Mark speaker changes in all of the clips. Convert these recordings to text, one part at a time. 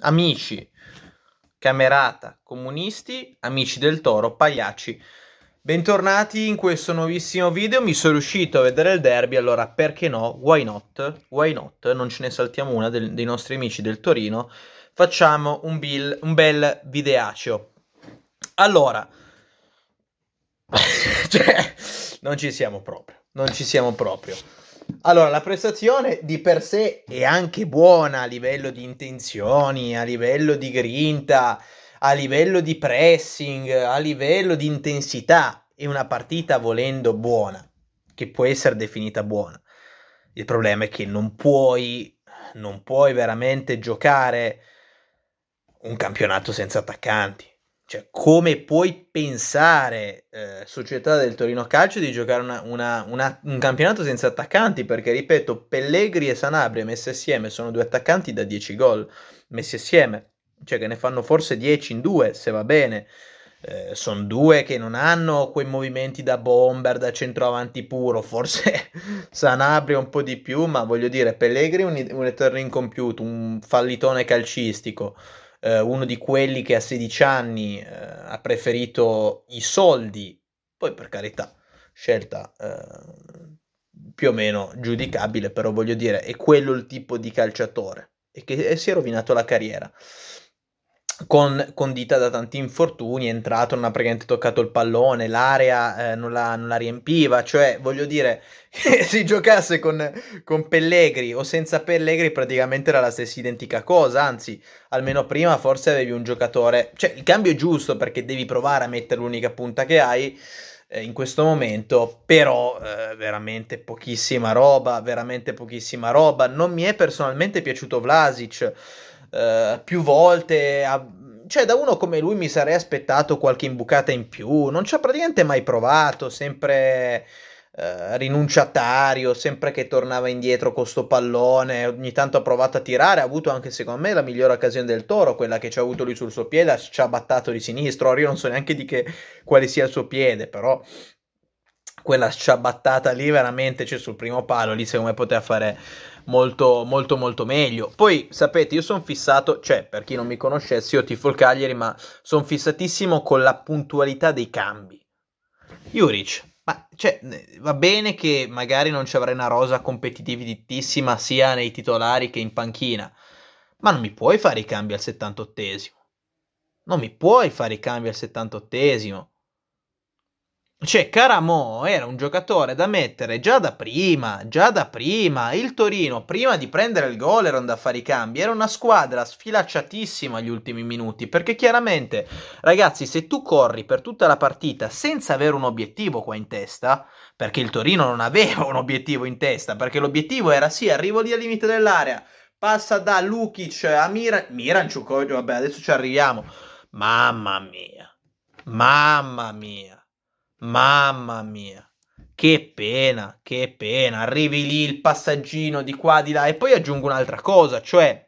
Speaker 1: Amici, camerata, comunisti, amici del toro, pagliacci. Bentornati in questo nuovissimo video, mi sono riuscito a vedere il derby, allora perché no, why not, why not, non ce ne saltiamo una del, dei nostri amici del Torino, facciamo un, bill, un bel videaceo. Allora, cioè, non ci siamo proprio, non ci siamo proprio. Allora, la prestazione di per sé è anche buona a livello di intenzioni, a livello di grinta, a livello di pressing, a livello di intensità. È una partita volendo buona, che può essere definita buona. Il problema è che non puoi, non puoi veramente giocare un campionato senza attaccanti cioè, come puoi pensare, eh, società del Torino Calcio, di giocare una, una, una, un campionato senza attaccanti? Perché, ripeto, Pellegri e Sanabria messi assieme sono due attaccanti da 10 gol messi assieme, cioè che ne fanno forse 10 in due, se va bene. Eh, sono due che non hanno quei movimenti da bomber, da centroavanti puro, forse Sanabria un po' di più, ma voglio dire, Pellegri un, un eterno incompiuto, un fallitone calcistico eh, uno di quelli che a 16 anni eh, ha preferito i soldi, poi per carità, scelta eh, più o meno giudicabile, però voglio dire, è quello il tipo di calciatore e che si è rovinato la carriera con, condita da tanti infortuni, è entrato, non ha praticamente toccato il pallone, l'area eh, non, la, non, la, riempiva, cioè voglio dire, se giocasse con, con, Pellegri o senza Pellegri praticamente era la stessa identica cosa, anzi almeno prima forse avevi un giocatore, cioè il cambio è giusto perché devi provare a mettere l'unica punta che hai eh, in questo momento, però eh, veramente pochissima roba, veramente pochissima roba, non mi è personalmente piaciuto Vlasic eh, più volte. A... Cioè, da uno come lui mi sarei aspettato qualche imbucata in più. Non ci ha praticamente mai provato, sempre. Eh, rinunciatario, sempre che tornava indietro con sto pallone, ogni tanto ha provato a tirare, ha avuto anche secondo me la migliore occasione del Toro, quella che ci ha avuto lui sul suo piede, ci ha battato di sinistro, ora io non so neanche di che, quale sia il suo piede, però quella ciabattata lì veramente, cioè sul primo palo, lì secondo me poteva fare molto molto molto meglio. Poi sapete, io sono fissato, cioè per chi non mi conoscesse, io tifo il Cagliari, ma sono fissatissimo con la puntualità dei cambi. Juric, ma cioè, va bene che magari non ci avrai una rosa competitivitissima sia nei titolari che in panchina, ma non mi puoi fare i cambi al 78esimo. Non mi puoi fare i cambi al 78esimo. Cioè, Caramo era un giocatore da mettere già da prima, già da prima. Il Torino, prima di prendere il gol, era andata a fare i cambi. Era una squadra sfilacciatissima agli ultimi minuti. Perché chiaramente, ragazzi, se tu corri per tutta la partita senza avere un obiettivo qua in testa, perché il Torino non aveva un obiettivo in testa, perché l'obiettivo era sì, arrivo lì al limite dell'area, passa da Lukic a Miran. Miran, Ciucoglio, vabbè, adesso ci arriviamo. Mamma mia, mamma mia. Mamma mia. Che pena, che pena. Arrivi lì il passaggino di qua, di là. E poi aggiungo un'altra cosa, cioè...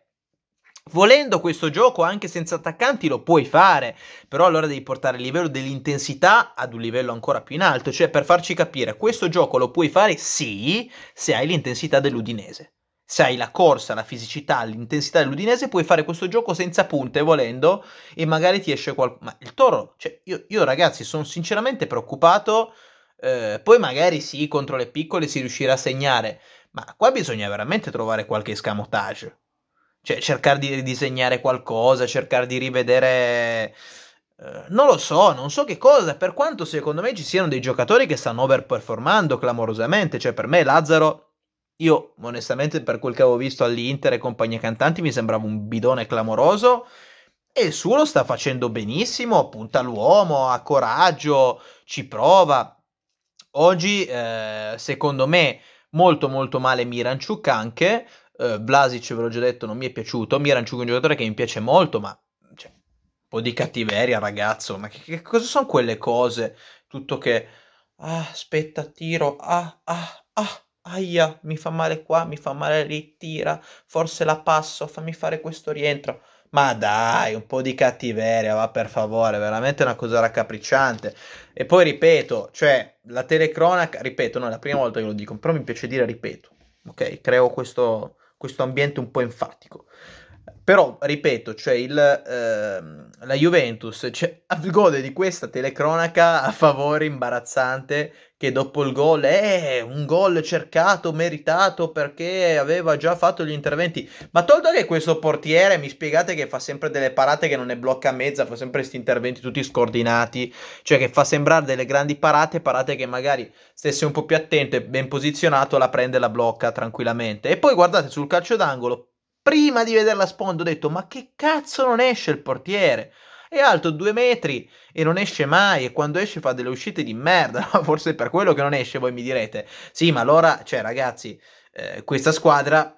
Speaker 1: Volendo questo gioco anche senza attaccanti lo puoi fare, però allora devi portare il livello dell'intensità ad un livello ancora più in alto, cioè per farci capire, questo gioco lo puoi fare sì se hai l'intensità dell'Udinese se hai la corsa, la fisicità, l'intensità dell'Udinese, puoi fare questo gioco senza punte volendo e magari ti esce qualcuno. Ma il Toro, cioè, io, io ragazzi sono sinceramente preoccupato. Eh, poi magari sì, contro le piccole si riuscirà a segnare, ma qua bisogna veramente trovare qualche escamotage. Cioè, cercare di ridisegnare qualcosa, cercare di rivedere. Eh, non lo so, non so che cosa, per quanto secondo me ci siano dei giocatori che stanno overperformando clamorosamente, cioè per me Lazzaro io, onestamente, per quel che avevo visto all'Inter e compagnie cantanti, mi sembrava un bidone clamoroso. E il suo lo sta facendo benissimo, punta l'uomo, ha coraggio, ci prova. Oggi, eh, secondo me, molto molto male Miranchuk anche. Eh, Vlasic, ve l'ho già detto, non mi è piaciuto. Miranchuk è un giocatore che mi piace molto, ma cioè, un po' di cattiveria, ragazzo. Ma che, che cosa sono quelle cose? Tutto che... Ah, aspetta, tiro. Ah, ah, ah aia, mi fa male qua, mi fa male lì, tira, forse la passo, fammi fare questo rientro. Ma dai, un po' di cattiveria, va per favore, veramente una cosa raccapricciante. E poi ripeto, cioè, la telecronaca, ripeto, non è la prima volta che lo dico, però mi piace dire ripeto, ok? Creo questo, questo ambiente un po' enfatico. Però, ripeto, cioè il, eh, la Juventus cioè, gode di questa telecronaca a favore imbarazzante che dopo il gol è eh, un gol cercato, meritato perché aveva già fatto gli interventi. Ma tolto che questo portiere, mi spiegate che fa sempre delle parate che non ne blocca a mezza, fa sempre questi interventi tutti scordinati, cioè che fa sembrare delle grandi parate, parate che magari stesse un po' più attento e ben posizionato la prende e la blocca tranquillamente. E poi guardate sul calcio d'angolo, prima di vederla a sfondo ho detto "Ma che cazzo non esce il portiere?" è alto due metri e non esce mai e quando esce fa delle uscite di merda, forse per quello che non esce, voi mi direte. Sì, ma allora, cioè ragazzi, eh, questa squadra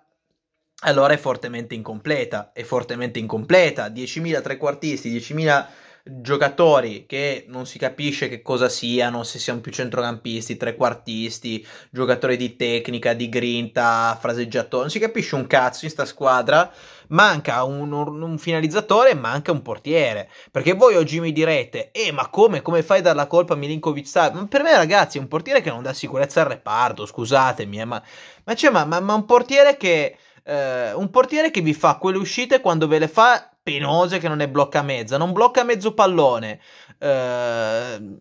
Speaker 1: allora è fortemente incompleta, è fortemente incompleta, 10.000 trequartisti, 10.000 giocatori che non si capisce che cosa siano, se siano più centrocampisti, trequartisti, giocatori di tecnica, di grinta, fraseggiatori, non si capisce un cazzo in sta squadra, manca un, un finalizzatore e manca un portiere, perché voi oggi mi direte, eh ma come, come fai a dar la colpa a Milinkovic Savic? Ma per me ragazzi è un portiere che non dà sicurezza al reparto, scusatemi, eh, ma, ma, cioè, ma, ma, ma un portiere che... Eh, un portiere che vi fa quelle uscite quando ve le fa penose che non è blocca mezza, non blocca mezzo pallone. Eh,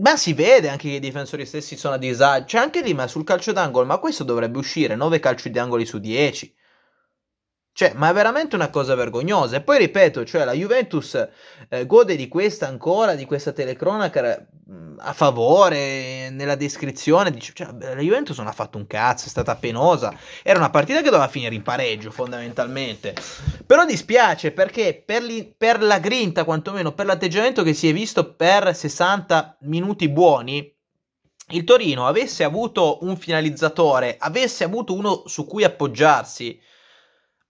Speaker 1: ma si vede anche che i difensori stessi sono a disagio. C'è anche lì, ma sul calcio d'angolo, ma questo dovrebbe uscire 9 calci di angoli su 10. Cioè, ma è veramente una cosa vergognosa. E poi ripeto, cioè, la Juventus eh, gode di questa ancora, di questa telecronaca eh, a favore, nella descrizione. Dice, cioè, la Juventus non ha fatto un cazzo, è stata penosa. Era una partita che doveva finire in pareggio, fondamentalmente. Però dispiace perché per, li, per la grinta, quantomeno, per l'atteggiamento che si è visto per 60 minuti buoni, il Torino avesse avuto un finalizzatore, avesse avuto uno su cui appoggiarsi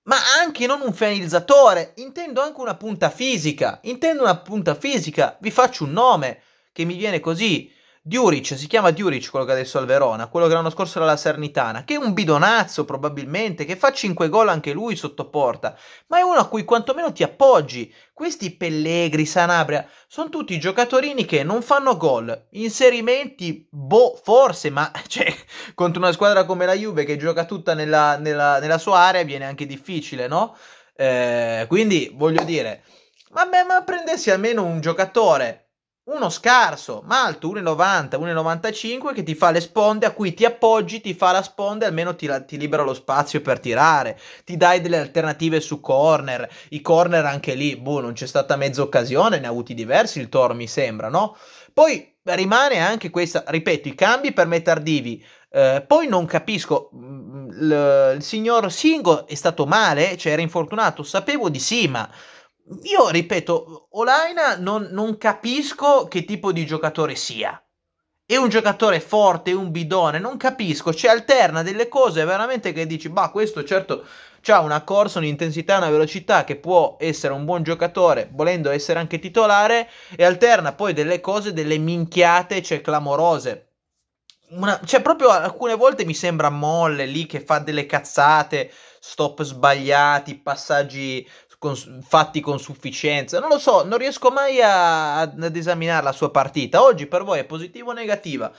Speaker 1: ma anche non un finalizzatore, intendo anche una punta fisica, intendo una punta fisica, vi faccio un nome che mi viene così, Diuric, si chiama Diuric quello che adesso è al Verona, quello che l'anno scorso era la Sernitana, che è un bidonazzo probabilmente, che fa 5 gol anche lui sotto porta, ma è uno a cui quantomeno ti appoggi. Questi Pellegri, Sanabria, sono tutti giocatori che non fanno gol, inserimenti, boh, forse, ma cioè, contro una squadra come la Juve che gioca tutta nella, nella, nella sua area viene anche difficile, no? Eh, quindi, voglio dire, vabbè, ma prendessi almeno un giocatore uno scarso, ma alto, 1,90, 1,95 che ti fa le sponde a cui ti appoggi, ti fa la sponda e almeno ti, ti, libera lo spazio per tirare, ti dai delle alternative su corner, i corner anche lì, boh, non c'è stata mezza occasione, ne ha avuti diversi il Toro mi sembra, no? Poi rimane anche questa, ripeto, i cambi per me tardivi, eh, poi non capisco, mm, mm, l- il signor Singo è stato male, cioè era infortunato, sapevo di sì, ma io ripeto, Olaina non, non capisco che tipo di giocatore sia. È un giocatore forte, un bidone, non capisco, ci cioè alterna delle cose veramente che dici, ma questo certo ha una corsa, un'intensità, una velocità che può essere un buon giocatore, volendo essere anche titolare, e alterna poi delle cose, delle minchiate, cioè clamorose. Una, cioè, proprio alcune volte mi sembra molle lì che fa delle cazzate, stop sbagliati, passaggi con, fatti con sufficienza. Non lo so, non riesco mai a, ad esaminare la sua partita. Oggi per voi è positiva o negativa?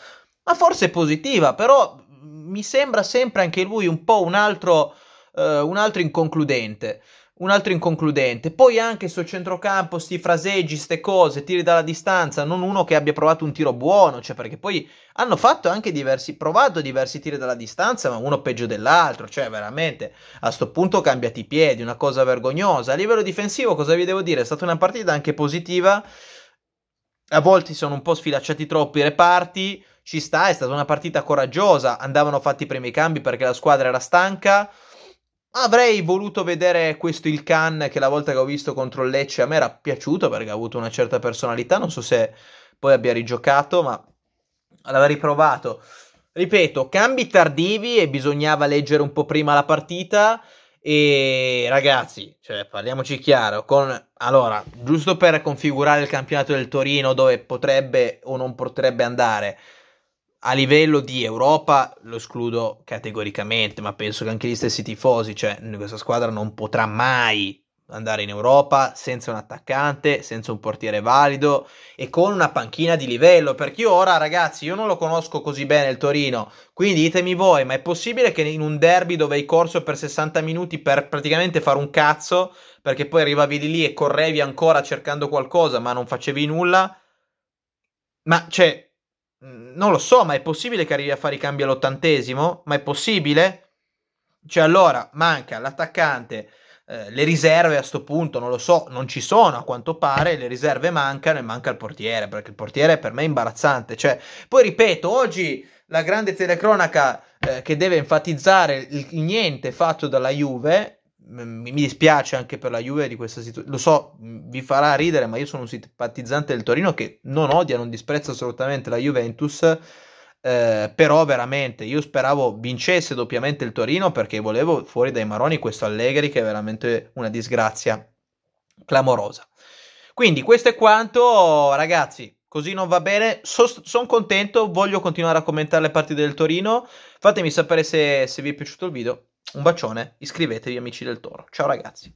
Speaker 1: Ma forse è positiva, però mm, mi sembra sempre anche lui un po' un altro, eh, un altro inconcludente un altro inconcludente. Poi anche sul centrocampo, sti fraseggi, ste cose, tiri dalla distanza, non uno che abbia provato un tiro buono, cioè perché poi hanno fatto anche diversi, provato diversi tiri dalla distanza, ma uno peggio dell'altro, cioè veramente a sto punto cambiati i piedi, una cosa vergognosa. A livello difensivo cosa vi devo dire? È stata una partita anche positiva, a volte sono un po' sfilacciati troppo i reparti, ci sta, è stata una partita coraggiosa, andavano fatti i primi cambi perché la squadra era stanca, Avrei voluto vedere questo il Can che la volta che ho visto contro il Lecce a me era piaciuto perché ha avuto una certa personalità, non so se poi abbia rigiocato, ma l'aveva riprovato. Ripeto, cambi tardivi e bisognava leggere un po' prima la partita e ragazzi, cioè, parliamoci chiaro, con... allora, giusto per configurare il campionato del Torino dove potrebbe o non potrebbe andare a livello di Europa lo escludo categoricamente, ma penso che anche gli stessi tifosi, cioè questa squadra non potrà mai andare in Europa senza un attaccante, senza un portiere valido e con una panchina di livello, perché io ora ragazzi, io non lo conosco così bene il Torino, quindi ditemi voi, ma è possibile che in un derby dove hai corso per 60 minuti per praticamente fare un cazzo, perché poi arrivavi lì e correvi ancora cercando qualcosa, ma non facevi nulla? Ma cioè non lo so, ma è possibile che arrivi a fare i cambi all'ottantesimo? Ma è possibile? Cioè allora manca l'attaccante, eh, le riserve a sto punto, non lo so, non ci sono a quanto pare, le riserve mancano e manca il portiere, perché il portiere per me è imbarazzante. Cioè, poi ripeto, oggi la grande telecronaca eh, che deve enfatizzare il niente fatto dalla Juve mi dispiace anche per la Juve di questa situazione. Lo so, vi farà ridere, ma io sono un simpatizzante del Torino che non odia, non disprezza assolutamente la Juventus. Eh, però veramente io speravo vincesse doppiamente il Torino perché volevo fuori dai maroni questo Allegri che è veramente una disgrazia clamorosa. Quindi questo è quanto, ragazzi. Così non va bene. So, sono contento, voglio continuare a commentare le partite del Torino. Fatemi sapere se, se vi è piaciuto il video un bacione, iscrivetevi amici del Toro. Ciao ragazzi.